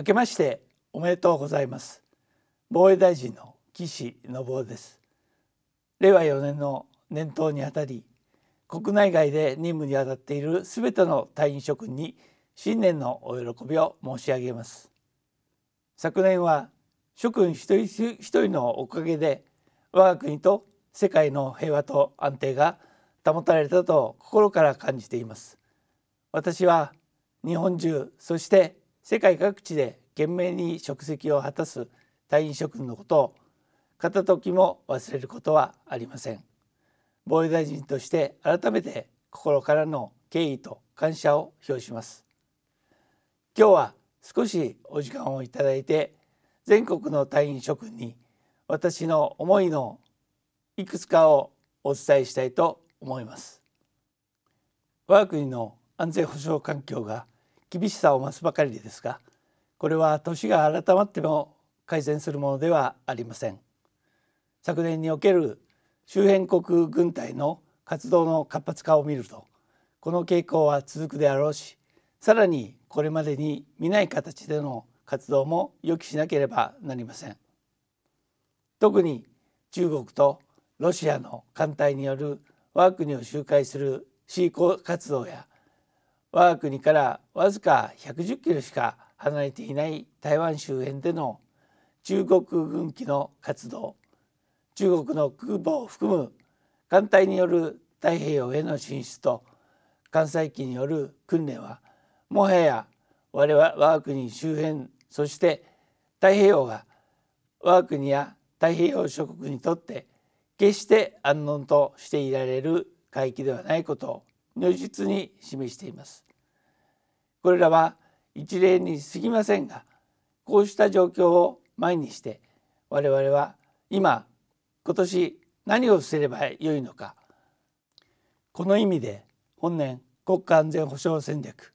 明けましておめでとうございます防衛大臣の岸信夫です令和4年の年頭にあたり国内外で任務にあたっているすべての隊員諸君に新年のお喜びを申し上げます昨年は諸君一人一人のおかげで我が国と世界の平和と安定が保たれたと心から感じています私は日本中そして世界各地で懸命に職責を果たす隊員諸君のことを片時も忘れることはありません防衛大臣として改めて心からの敬意と感謝を表します今日は少しお時間をいただいて全国の隊員諸君に私の思いのいくつかをお伝えしたいと思います我が国の安全保障環境が厳しさを増すばかりですがこれは年が改まっても改善するものではありません昨年における周辺国軍隊の活動の活発化を見るとこの傾向は続くであろうしさらにこれまでに見ない形での活動も予期しなければなりません特に中国とロシアの艦隊による我が国を周回する C 活動や我が国からわずか110キロしか離れていない台湾周辺での中国軍機の活動中国の空母を含む艦隊による太平洋への進出と艦載機による訓練はもはや我々我が国周辺そして太平洋が我が国や太平洋諸国にとって決して安穏としていられる海域ではないことを如実に示しています。これらは一例に過ぎませんがこうした状況を前にして我々は今今年何をすればよいのかこの意味で本年国家安全保障戦略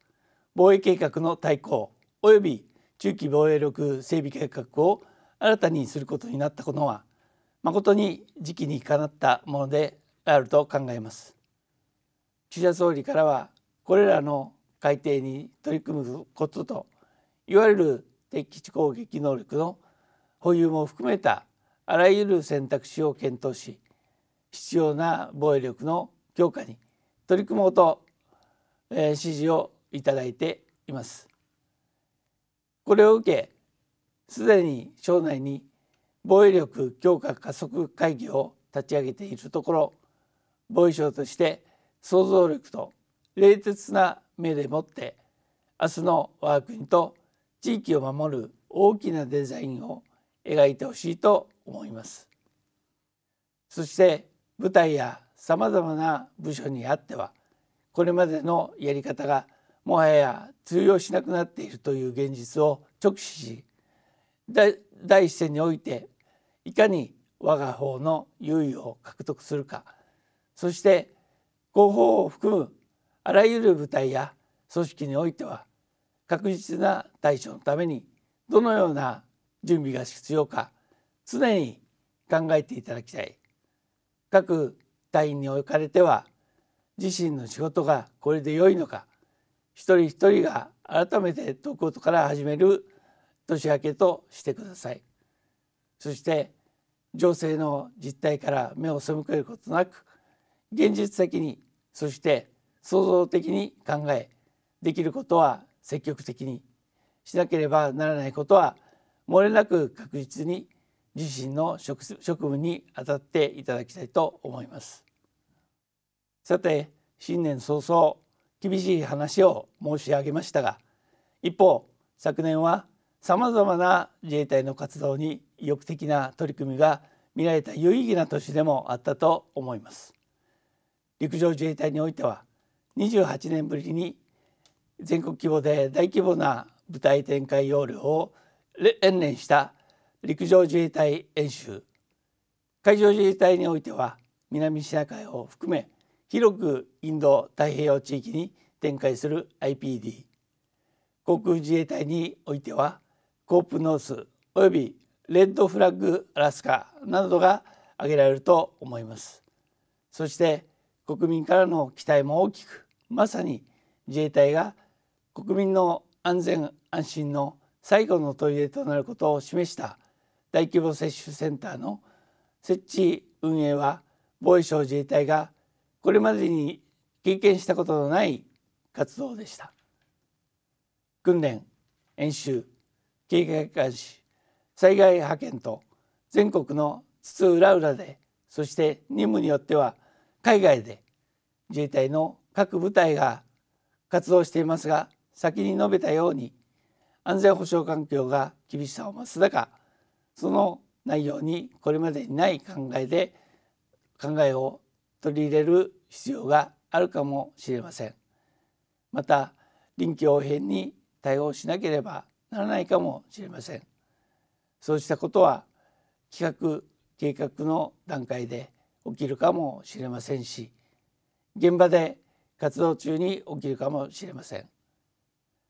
防衛計画の大綱及び中期防衛力整備計画を新たにすることになったことは誠に時期にかなったものであると考えます。岸田総理からはこれらの改定に取り組むことといわゆる敵基地攻撃能力の保有も含めたあらゆる選択肢を検討し必要な防衛力の強化に取り組もうと、えー、指示をいただいています。これを受けすでに省内に防衛力強化加速会議を立ち上げているところ防衛省として想像力と冷徹な目でもって明日の我が国と地域を守る大きなデザインを描いてほしいと思いますそして舞台やさまざまな部署にあってはこれまでのやり方がもはや通用しなくなっているという現実を直視し第一線においていかに我が方の優位を獲得するかそして広報を含むあらゆる部隊や組織においては確実な対処のためにどのような準備が必要か常に考えていただきたい各隊員におかれては自身の仕事がこれで良いのか一人一人が改めて解くことから始める年明けとしてくださいそして情勢の実態から目を背けることなく現実的にそして創造的に考えできることは積極的にしなければならないことは漏れなく確実に自身の職務に当たっていただきたいと思いますさて新年早々厳しい話を申し上げましたが一方昨年はさまざまな自衛隊の活動に意欲的な取り組みが見られた有意義な年でもあったと思います陸上自衛隊においては28年ぶりに全国規模で大規模な部隊展開要領を連連した陸上自衛隊演習海上自衛隊においては南シナ海を含め広くインド太平洋地域に展開する IPD 航空自衛隊においてはコープノースおよびレッドフラッグアラスカなどが挙げられると思います。そして国民からの期待も大きくまさに自衛隊が国民の安全安心の最後の砦となることを示した大規模接種センターの設置運営は防衛省自衛隊がこれまでに経験したことのない活動でした訓練演習警戒監視災害派遣と全国の津々浦々でそして任務によっては海外で自衛隊の各部隊が活動していますが先に述べたように安全保障環境が厳しさを増す中その内容にこれまでにない考えで考えを取り入れる必要があるかもしれません。また臨機応変に対応しなければならないかもしれません。そうしたことは企画計画の段階で起きるかもしれませんし現場で活動中に起きるかもしれません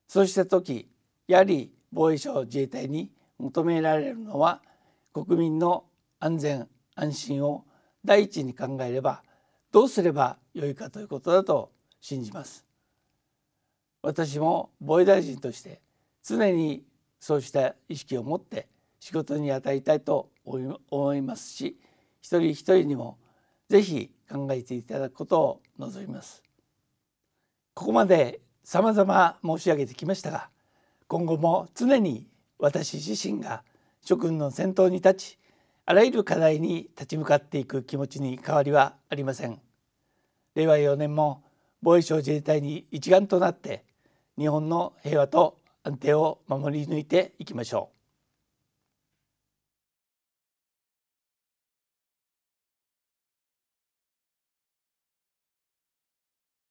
そうした時やはり防衛省自衛隊に求められるのは国民の安全安心を第一に考えればどうすればよいかということだと信じます私も防衛大臣として常にそうした意識を持って仕事に当たりたいと思いますし一人一人にもぜひ考えていただくことを望みますここまで様々申し上げてきましたが今後も常に私自身が諸君の先頭に立ちあらゆる課題に立ち向かっていく気持ちに変わりはありません令和4年も防衛省自衛隊に一丸となって日本の平和と安定を守り抜いていきましょう